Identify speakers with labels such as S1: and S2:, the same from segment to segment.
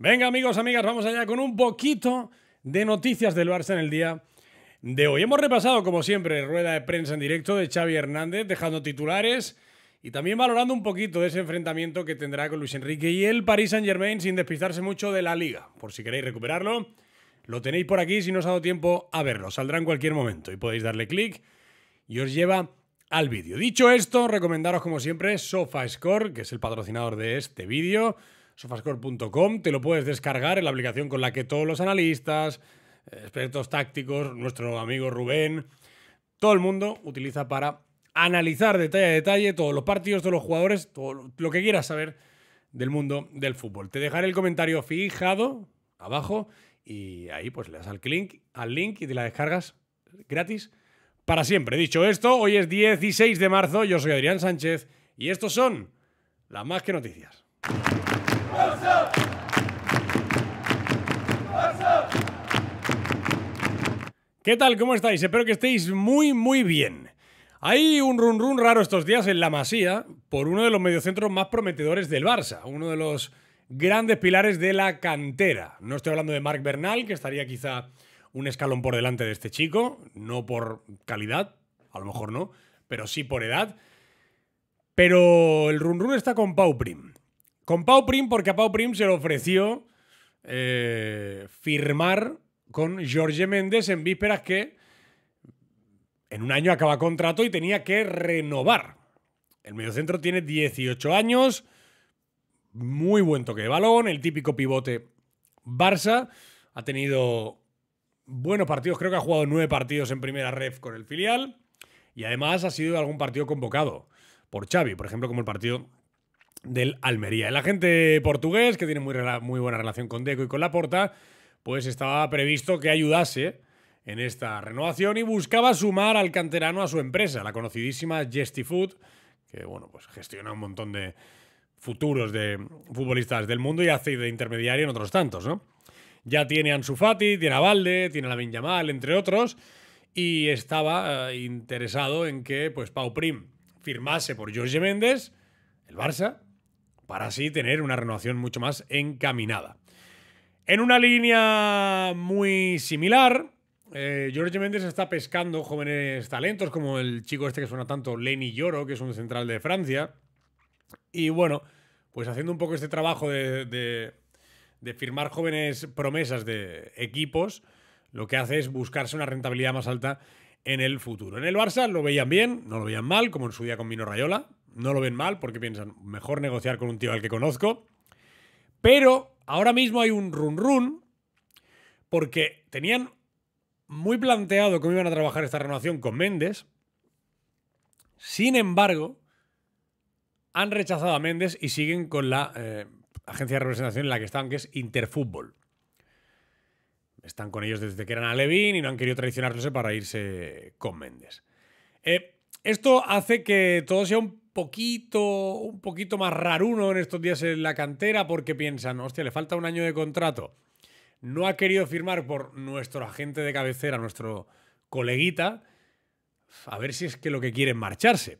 S1: Venga amigos, amigas, vamos allá con un poquito de noticias del Barça en el día de hoy. Hemos repasado, como siempre, rueda de prensa en directo de Xavi Hernández, dejando titulares y también valorando un poquito de ese enfrentamiento que tendrá con Luis Enrique y el Paris Saint Germain sin despistarse mucho de la liga. Por si queréis recuperarlo, lo tenéis por aquí si no os ha dado tiempo a verlo. Saldrá en cualquier momento y podéis darle clic y os lleva al vídeo. Dicho esto, recomendaros como siempre SofaScore, que es el patrocinador de este vídeo sofascore.com. Te lo puedes descargar en la aplicación con la que todos los analistas, expertos tácticos, nuestro amigo Rubén, todo el mundo utiliza para analizar detalle a detalle todos los partidos, todos los jugadores, todo lo que quieras saber del mundo del fútbol. Te dejaré el comentario fijado abajo y ahí pues le das al link, al link y te la descargas gratis para siempre. Dicho esto, hoy es 16 de marzo, yo soy Adrián Sánchez y estos son las más que noticias. ¿Qué tal? ¿Cómo estáis? Espero que estéis muy, muy bien. Hay un run run raro estos días en la Masía por uno de los mediocentros más prometedores del Barça, uno de los grandes pilares de la cantera. No estoy hablando de Marc Bernal, que estaría quizá un escalón por delante de este chico, no por calidad, a lo mejor no, pero sí por edad. Pero el run run está con Pau Prim. Con Pau Prim, porque a Pau Prim se le ofreció eh, firmar con Jorge Méndez en vísperas que en un año acaba contrato y tenía que renovar. El mediocentro tiene 18 años, muy buen toque de balón, el típico pivote Barça. Ha tenido buenos partidos, creo que ha jugado nueve partidos en primera ref con el filial y además ha sido algún partido convocado por Xavi, por ejemplo, como el partido del Almería. El agente portugués, que tiene muy, muy buena relación con Deco y con Laporta, pues estaba previsto que ayudase en esta renovación y buscaba sumar al canterano a su empresa, la conocidísima Gesty que bueno, pues gestiona un montón de futuros de futbolistas del mundo y hace de intermediario en otros tantos, ¿no? Ya tiene a Ansu Fati, tiene a Valde, tiene a la Yamal, entre otros, y estaba eh, interesado en que pues Pau Prim firmase por Jorge Méndez, el Barça, para así tener una renovación mucho más encaminada. En una línea muy similar, eh, Jorge Méndez está pescando jóvenes talentos, como el chico este que suena tanto, Lenny Lloro, que es un central de Francia. Y bueno, pues haciendo un poco este trabajo de, de firmar jóvenes promesas de equipos, lo que hace es buscarse una rentabilidad más alta en el futuro. En el Barça lo veían bien, no lo veían mal, como en su día con Mino Rayola, no lo ven mal porque piensan, mejor negociar con un tío al que conozco. Pero ahora mismo hay un run run porque tenían muy planteado cómo iban a trabajar esta renovación con Méndez. Sin embargo, han rechazado a Méndez y siguen con la eh, agencia de representación en la que están, que es Interfútbol. Están con ellos desde que eran a Levin y no han querido traicionarse para irse con Méndez. Eh, esto hace que todo sea un poquito, un poquito más raruno en estos días en la cantera porque piensan, hostia, le falta un año de contrato. No ha querido firmar por nuestro agente de cabecera, nuestro coleguita, a ver si es que lo que quieren marcharse.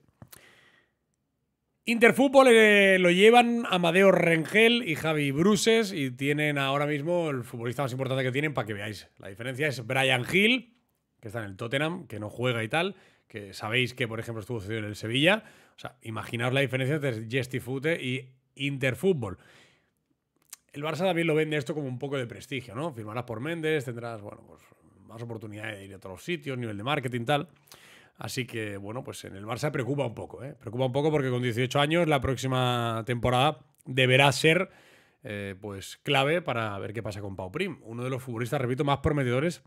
S1: Interfútbol eh, lo llevan Amadeo Rengel y Javi Bruces y tienen ahora mismo el futbolista más importante que tienen para que veáis. La diferencia es Brian Hill, que está en el Tottenham, que no juega y tal, que sabéis que, por ejemplo, estuvo sucediendo en el Sevilla. O sea, imaginaos la diferencia entre Gestifute y Interfútbol. El Barça también lo vende esto como un poco de prestigio, ¿no? Firmarás por Méndez, tendrás, bueno, pues más oportunidades de ir a otros sitios, nivel de marketing, tal. Así que, bueno, pues en el Barça preocupa un poco, ¿eh? Preocupa un poco porque con 18 años la próxima temporada deberá ser, eh, pues, clave para ver qué pasa con Pau Prim. Uno de los futbolistas, repito, más prometedores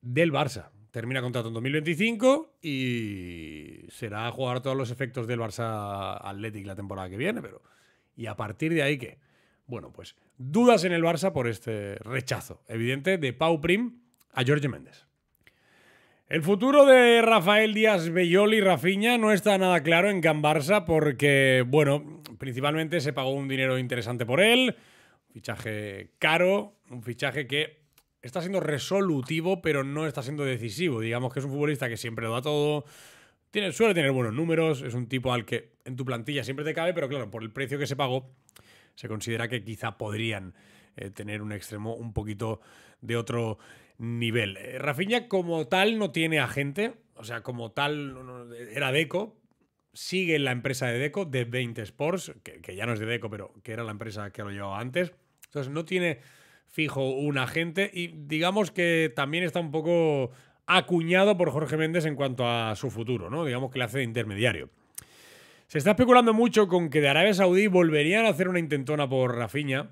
S1: del Barça termina contrato en 2025 y será jugar todos los efectos del Barça Athletic la temporada que viene, pero y a partir de ahí qué? Bueno, pues dudas en el Barça por este rechazo evidente de Pau Prim a Jorge Méndez. El futuro de Rafael Díaz Belloli, y Rafiña no está nada claro en Can Barça porque, bueno, principalmente se pagó un dinero interesante por él, un fichaje caro, un fichaje que está siendo resolutivo, pero no está siendo decisivo. Digamos que es un futbolista que siempre lo da todo. Tiene, suele tener buenos números, es un tipo al que en tu plantilla siempre te cabe, pero claro, por el precio que se pagó, se considera que quizá podrían eh, tener un extremo un poquito de otro nivel. Eh, Rafinha como tal no tiene agente, o sea, como tal era Deco, sigue en la empresa de Deco, de 20 Sports, que, que ya no es de Deco, pero que era la empresa que lo llevaba antes. Entonces no tiene fijo un agente y digamos que también está un poco acuñado por Jorge Méndez en cuanto a su futuro, ¿no? Digamos que le hace de intermediario. Se está especulando mucho con que de Arabia Saudí volverían a hacer una intentona por Rafiña.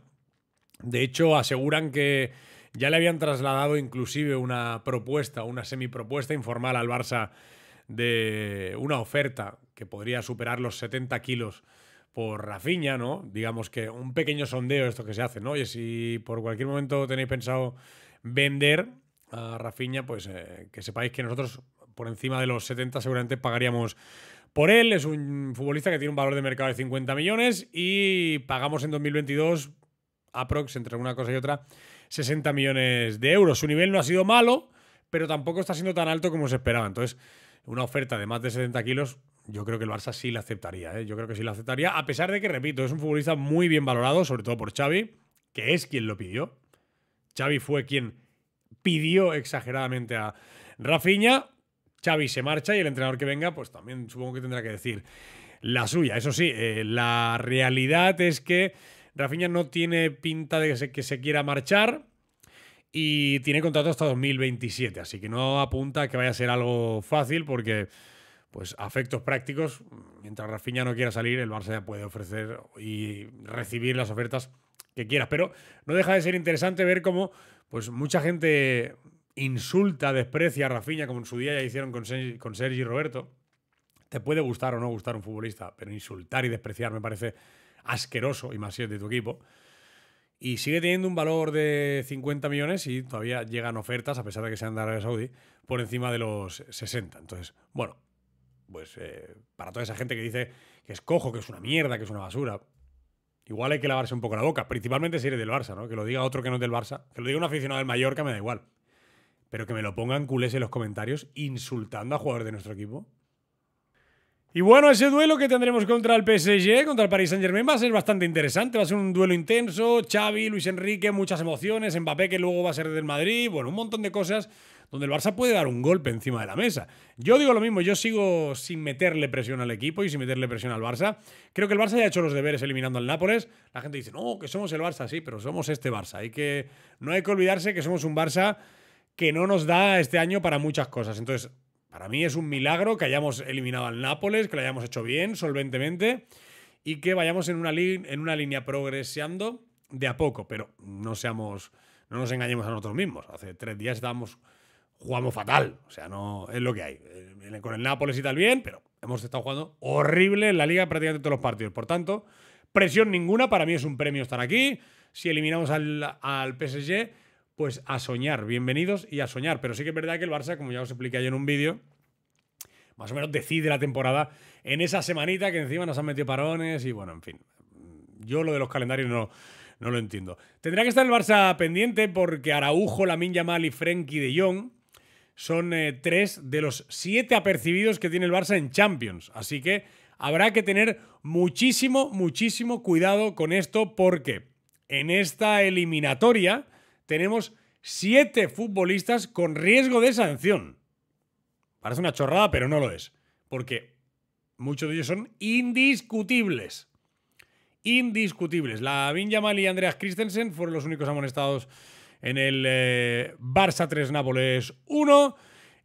S1: De hecho, aseguran que ya le habían trasladado inclusive una propuesta, una semipropuesta informal al Barça de una oferta que podría superar los 70 kilos por Rafiña, ¿no? Digamos que un pequeño sondeo esto que se hace, ¿no? Oye, si por cualquier momento tenéis pensado vender a Rafiña, pues eh, que sepáis que nosotros por encima de los 70 seguramente pagaríamos por él. Es un futbolista que tiene un valor de mercado de 50 millones y pagamos en 2022 aprox entre una cosa y otra 60 millones de euros. Su nivel no ha sido malo, pero tampoco está siendo tan alto como se esperaba. Entonces, una oferta de más de 70 kilos yo creo que el Barça sí la aceptaría. ¿eh? Yo creo que sí la aceptaría, a pesar de que, repito, es un futbolista muy bien valorado, sobre todo por Xavi, que es quien lo pidió. Xavi fue quien pidió exageradamente a Rafiña. Xavi se marcha y el entrenador que venga, pues también supongo que tendrá que decir la suya. Eso sí, eh, la realidad es que Rafinha no tiene pinta de que se, quiera marchar y tiene contrato hasta 2027, así que no apunta que vaya a ser algo fácil porque pues afectos prácticos, mientras Rafinha no quiera salir, el Barça puede ofrecer y recibir las ofertas que quieras. Pero no deja de ser interesante ver cómo pues, mucha gente insulta, desprecia a Rafinha, como en su día ya hicieron con, Sergi, con Roberto. Te puede gustar o no gustar un futbolista, pero insultar y despreciar me parece asqueroso, y más si es de tu equipo. Y sigue teniendo un valor de 50 millones y todavía llegan ofertas, a pesar de que sean de Arabia Saudí, por encima de los 60. Entonces, bueno, pues eh, para toda esa gente que dice que es cojo, que es una mierda, que es una basura, igual hay que lavarse un poco la boca, principalmente si eres del Barça, ¿no? Que lo diga otro que no es del Barça, que lo diga un aficionado del Mallorca, me da igual. Pero que me lo pongan culés en los comentarios insultando a jugadores de nuestro equipo. Y bueno, ese duelo que tendremos contra el PSG, contra el Paris Saint-Germain, va a ser bastante interesante. Va a ser un duelo intenso. Xavi, Luis Enrique, muchas emociones. Mbappé, que luego va a ser del Madrid. Bueno, un montón de cosas donde el Barça puede dar un golpe encima de la mesa. Yo digo lo mismo, yo sigo sin meterle presión al equipo y sin meterle presión al Barça. Creo que el Barça ya ha hecho los deberes eliminando al Nápoles. La gente dice, no, que somos el Barça, sí, pero somos este Barça. Hay que, no hay que olvidarse que somos un Barça que no nos da este año para muchas cosas. Entonces, para mí es un milagro que hayamos eliminado al Nápoles, que lo hayamos hecho bien, solventemente, y que vayamos en una, en una línea progresando de a poco, pero no seamos, no nos engañemos a nosotros mismos. Hace tres días estábamos jugamos fatal. O sea, no es lo que hay. Eh, con el Nápoles y tal bien, pero hemos estado jugando horrible en la liga prácticamente todos los partidos. Por tanto, presión ninguna. Para mí es un premio estar aquí. Si eliminamos al, PSG, pues a soñar. Bienvenidos y a soñar. Pero sí que es verdad que el Barça, como ya os expliqué ayer en un vídeo, más o menos decide la temporada en esa semanita que encima nos han metido parones y bueno, en fin. Yo lo de los calendarios no, no lo entiendo. Tendría que estar el Barça pendiente porque Araujo, Lamin Yamal y Frenkie de Jong son eh, tres de los siete apercibidos que tiene el Barça en Champions. Así que habrá que tener muchísimo, muchísimo cuidado con esto porque en esta eliminatoria tenemos siete futbolistas con riesgo de sanción. Parece una chorrada, pero no lo es. Porque muchos de ellos son indiscutibles. Indiscutibles. La Yamal y Andreas Christensen fueron los únicos amonestados en el eh, Barça 3 Nápoles 1.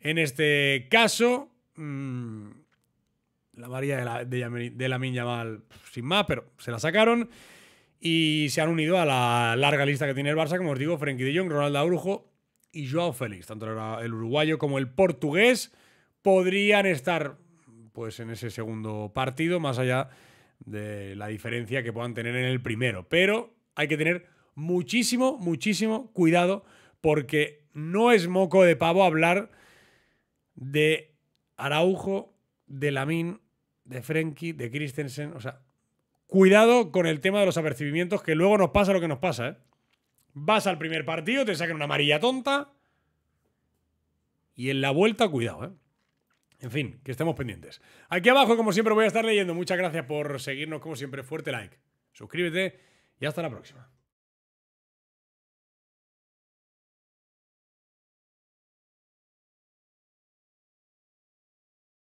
S1: En este caso, mm, la María de la, de, sin más, pero se la sacaron. Y se han unido a la larga lista que tiene el Barça, como os digo, Frenkie de Jong, Ronaldo Arujo y Joao Félix. Tanto el uruguayo como el portugués podrían estar pues, en ese segundo partido, más allá de la diferencia que puedan tener en el primero. Pero hay que tener muchísimo, muchísimo cuidado porque no es moco de pavo hablar de Araujo, de Lamín, de Frenkie, de Christensen. O sea, cuidado con el tema de los apercibimientos, que luego nos pasa lo que nos pasa. ¿eh? Vas al primer partido, te sacan una amarilla tonta. Y en la vuelta, cuidado. ¿eh? En fin, que estemos pendientes. Aquí abajo, como siempre, voy a estar leyendo. Muchas gracias por seguirnos, como siempre. Fuerte like. Suscríbete y hasta la próxima.